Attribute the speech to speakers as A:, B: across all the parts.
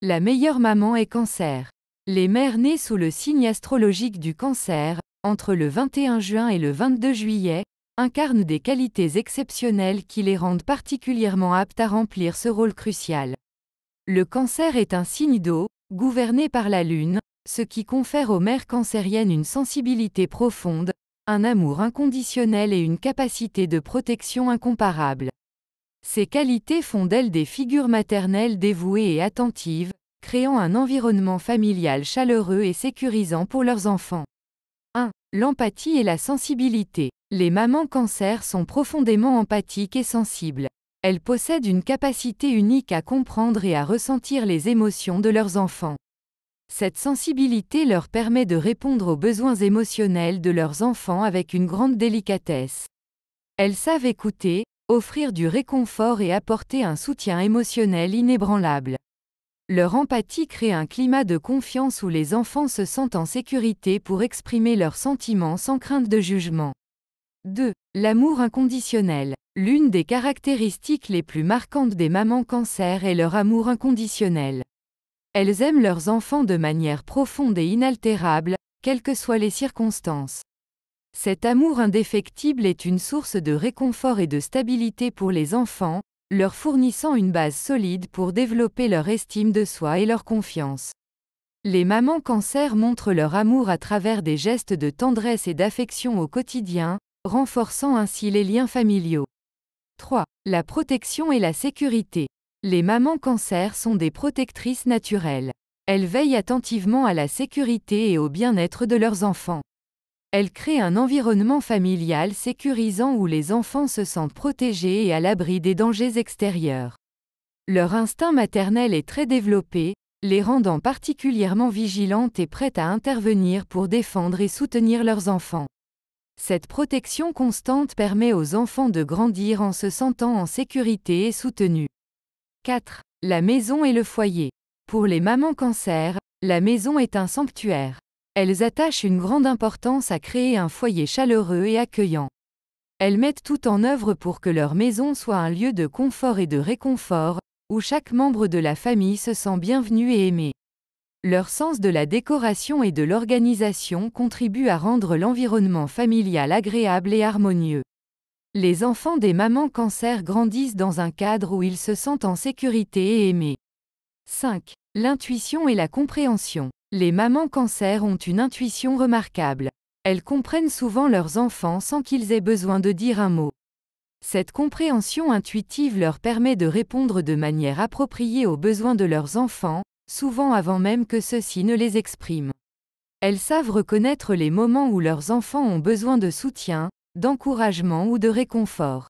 A: La meilleure maman est cancer. Les mères nées sous le signe astrologique du cancer, entre le 21 juin et le 22 juillet, incarnent des qualités exceptionnelles qui les rendent particulièrement aptes à remplir ce rôle crucial. Le cancer est un signe d'eau, gouverné par la Lune, ce qui confère aux mères cancériennes une sensibilité profonde, un amour inconditionnel et une capacité de protection incomparable. Ces qualités font d'elles des figures maternelles dévouées et attentives, créant un environnement familial chaleureux et sécurisant pour leurs enfants. 1. L'empathie et la sensibilité. Les mamans cancer sont profondément empathiques et sensibles. Elles possèdent une capacité unique à comprendre et à ressentir les émotions de leurs enfants. Cette sensibilité leur permet de répondre aux besoins émotionnels de leurs enfants avec une grande délicatesse. Elles savent écouter, offrir du réconfort et apporter un soutien émotionnel inébranlable. Leur empathie crée un climat de confiance où les enfants se sentent en sécurité pour exprimer leurs sentiments sans crainte de jugement. 2. L'amour inconditionnel. L'une des caractéristiques les plus marquantes des mamans cancer est leur amour inconditionnel. Elles aiment leurs enfants de manière profonde et inaltérable, quelles que soient les circonstances. Cet amour indéfectible est une source de réconfort et de stabilité pour les enfants, leur fournissant une base solide pour développer leur estime de soi et leur confiance. Les mamans cancer montrent leur amour à travers des gestes de tendresse et d'affection au quotidien, renforçant ainsi les liens familiaux. 3. La protection et la sécurité. Les mamans cancer sont des protectrices naturelles. Elles veillent attentivement à la sécurité et au bien-être de leurs enfants. Elle crée un environnement familial sécurisant où les enfants se sentent protégés et à l'abri des dangers extérieurs. Leur instinct maternel est très développé, les rendant particulièrement vigilantes et prêtes à intervenir pour défendre et soutenir leurs enfants. Cette protection constante permet aux enfants de grandir en se sentant en sécurité et soutenus. 4. La maison et le foyer. Pour les mamans cancer, la maison est un sanctuaire. Elles attachent une grande importance à créer un foyer chaleureux et accueillant. Elles mettent tout en œuvre pour que leur maison soit un lieu de confort et de réconfort, où chaque membre de la famille se sent bienvenu et aimé. Leur sens de la décoration et de l'organisation contribue à rendre l'environnement familial agréable et harmonieux. Les enfants des mamans cancer grandissent dans un cadre où ils se sentent en sécurité et aimés. 5. L'intuition et la compréhension. Les mamans cancer ont une intuition remarquable. Elles comprennent souvent leurs enfants sans qu'ils aient besoin de dire un mot. Cette compréhension intuitive leur permet de répondre de manière appropriée aux besoins de leurs enfants, souvent avant même que ceux-ci ne les expriment. Elles savent reconnaître les moments où leurs enfants ont besoin de soutien, d'encouragement ou de réconfort.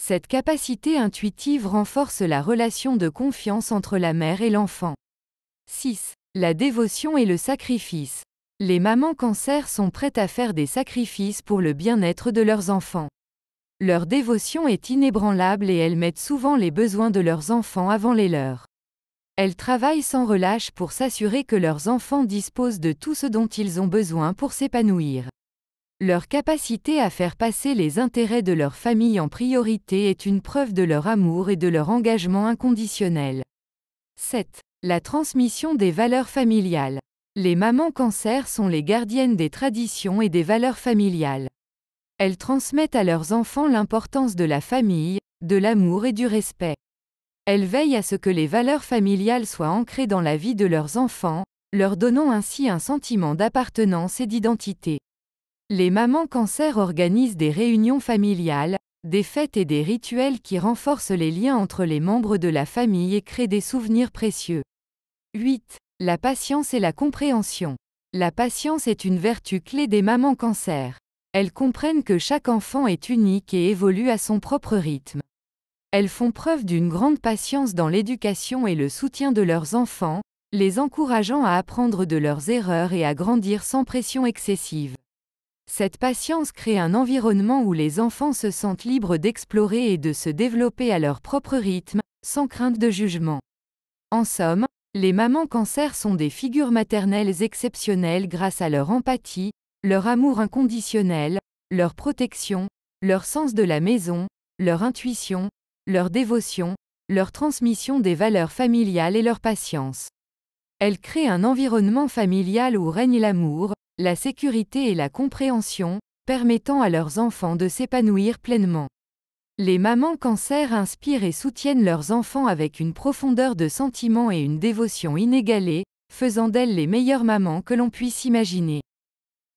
A: Cette capacité intuitive renforce la relation de confiance entre la mère et l'enfant. 6. La dévotion et le sacrifice. Les mamans cancer sont prêtes à faire des sacrifices pour le bien-être de leurs enfants. Leur dévotion est inébranlable et elles mettent souvent les besoins de leurs enfants avant les leurs. Elles travaillent sans relâche pour s'assurer que leurs enfants disposent de tout ce dont ils ont besoin pour s'épanouir. Leur capacité à faire passer les intérêts de leur famille en priorité est une preuve de leur amour et de leur engagement inconditionnel. 7. La transmission des valeurs familiales. Les mamans cancers sont les gardiennes des traditions et des valeurs familiales. Elles transmettent à leurs enfants l'importance de la famille, de l'amour et du respect. Elles veillent à ce que les valeurs familiales soient ancrées dans la vie de leurs enfants, leur donnant ainsi un sentiment d'appartenance et d'identité. Les mamans cancers organisent des réunions familiales, des fêtes et des rituels qui renforcent les liens entre les membres de la famille et créent des souvenirs précieux. 8. La patience et la compréhension. La patience est une vertu clé des mamans cancer. Elles comprennent que chaque enfant est unique et évolue à son propre rythme. Elles font preuve d'une grande patience dans l'éducation et le soutien de leurs enfants, les encourageant à apprendre de leurs erreurs et à grandir sans pression excessive. Cette patience crée un environnement où les enfants se sentent libres d'explorer et de se développer à leur propre rythme, sans crainte de jugement. En somme, les mamans cancers sont des figures maternelles exceptionnelles grâce à leur empathie, leur amour inconditionnel, leur protection, leur sens de la maison, leur intuition, leur dévotion, leur transmission des valeurs familiales et leur patience. Elles créent un environnement familial où règne l'amour, la sécurité et la compréhension, permettant à leurs enfants de s'épanouir pleinement. Les mamans cancer inspirent et soutiennent leurs enfants avec une profondeur de sentiment et une dévotion inégalée, faisant d'elles les meilleures mamans que l'on puisse imaginer.